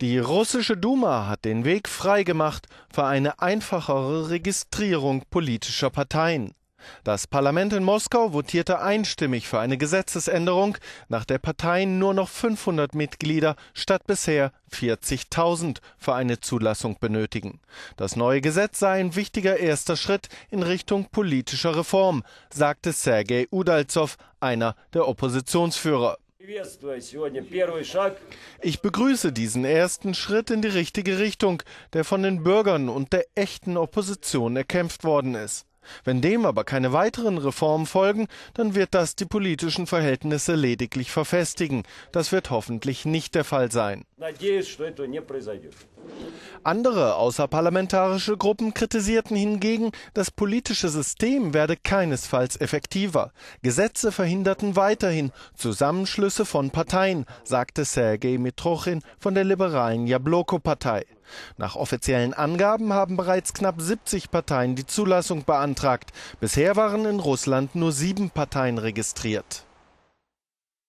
Die russische Duma hat den Weg freigemacht für eine einfachere Registrierung politischer Parteien. Das Parlament in Moskau votierte einstimmig für eine Gesetzesänderung, nach der Parteien nur noch 500 Mitglieder statt bisher 40.000 für eine Zulassung benötigen. Das neue Gesetz sei ein wichtiger erster Schritt in Richtung politischer Reform, sagte Sergei Udalzow, einer der Oppositionsführer. Ich begrüße diesen ersten Schritt in die richtige Richtung, der von den Bürgern und der echten Opposition erkämpft worden ist. Wenn dem aber keine weiteren Reformen folgen, dann wird das die politischen Verhältnisse lediglich verfestigen. Das wird hoffentlich nicht der Fall sein. Andere außerparlamentarische Gruppen kritisierten hingegen, das politische System werde keinesfalls effektiver. Gesetze verhinderten weiterhin Zusammenschlüsse von Parteien, sagte Sergei Mitrochin von der liberalen Jabloko-Partei. Nach offiziellen Angaben haben bereits knapp 70 Parteien die Zulassung beantragt. Bisher waren in Russland nur sieben Parteien registriert.